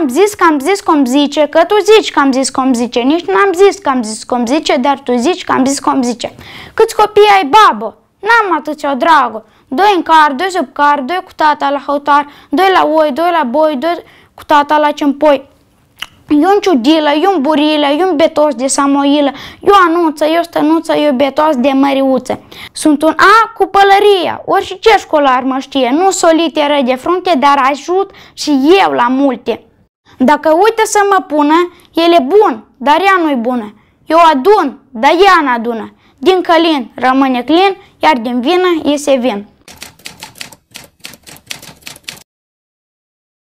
am zis că am zis cum zice, că tu zici că am zis cum zice, nici n-am zis că am zis cum zice, dar tu zici că am zis cum zice. Câți copii ai, babă? N-am atâția, dragă. Doi în car, doi sub car, doi cu tata la hotar, doi la oi, doi la boi, doi cu tata la cempoi. Eu un ciudilă, eu un burilă, eu un betos de samoilă, eu anunță, eu stănuță, eu betos de măriuță. Sunt un A cu pălăria, ori și ce școlar mă știe, nu solite de frunte, dar ajut și eu la multe. Dacă uită să mă pună, el e bun, dar ea nu-i bună. Eu adun, dar ea n-adună. Din călin rămâne clin, iar din vină iese vin.